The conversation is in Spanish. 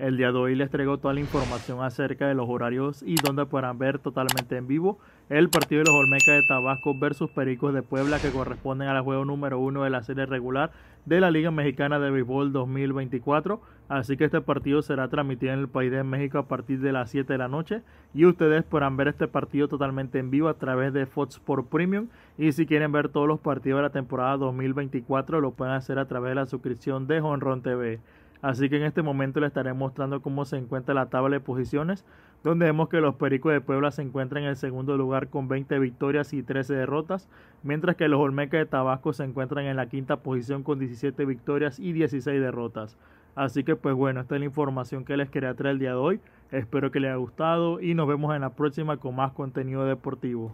El día de hoy les traigo toda la información acerca de los horarios y donde podrán ver totalmente en vivo el partido de los Olmecas de Tabasco versus Pericos de Puebla que corresponden al juego número uno de la serie regular de la Liga Mexicana de Béisbol 2024. Así que este partido será transmitido en el país de México a partir de las 7 de la noche y ustedes podrán ver este partido totalmente en vivo a través de Fox Sport Premium y si quieren ver todos los partidos de la temporada 2024 lo pueden hacer a través de la suscripción de Honron TV. Así que en este momento les estaré mostrando cómo se encuentra la tabla de posiciones, donde vemos que los Pericos de Puebla se encuentran en el segundo lugar con 20 victorias y 13 derrotas, mientras que los Olmecas de Tabasco se encuentran en la quinta posición con 17 victorias y 16 derrotas. Así que pues bueno, esta es la información que les quería traer el día de hoy. Espero que les haya gustado y nos vemos en la próxima con más contenido deportivo.